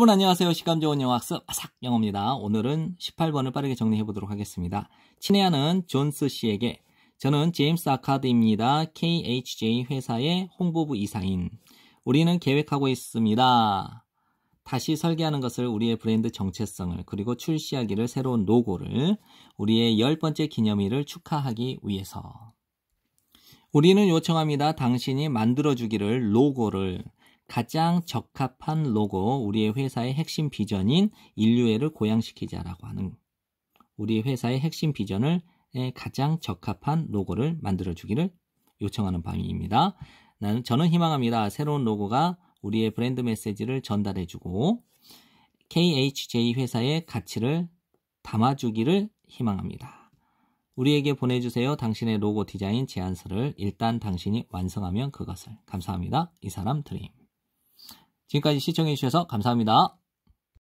여러분 안녕하세요. 시감 좋은 영어 학습 아삭 영어입니다. 오늘은 18번을 빠르게 정리해 보도록 하겠습니다. 친애하는 존스 씨에게 저는 제임스 아카드입니다. KHJ 회사의 홍보부 이사인 우리는 계획하고 있습니다. 다시 설계하는 것을 우리의 브랜드 정체성을 그리고 출시하기를 새로운 로고를 우리의 열 번째 기념일을 축하하기 위해서 우리는 요청합니다. 당신이 만들어주기를 로고를 가장 적합한 로고, 우리의 회사의 핵심 비전인 인류애를 고양시키자라고 하는 우리 회사의 핵심 비전을 가장 적합한 로고를 만들어 주기를 요청하는 방입니다. 향 나는 저는 희망합니다. 새로운 로고가 우리의 브랜드 메시지를 전달해 주고 KHJ 회사의 가치를 담아 주기를 희망합니다. 우리에게 보내주세요. 당신의 로고 디자인 제안서를 일단 당신이 완성하면 그것을. 감사합니다. 이 사람 드림. 지금까지 시청해주셔서 감사합니다.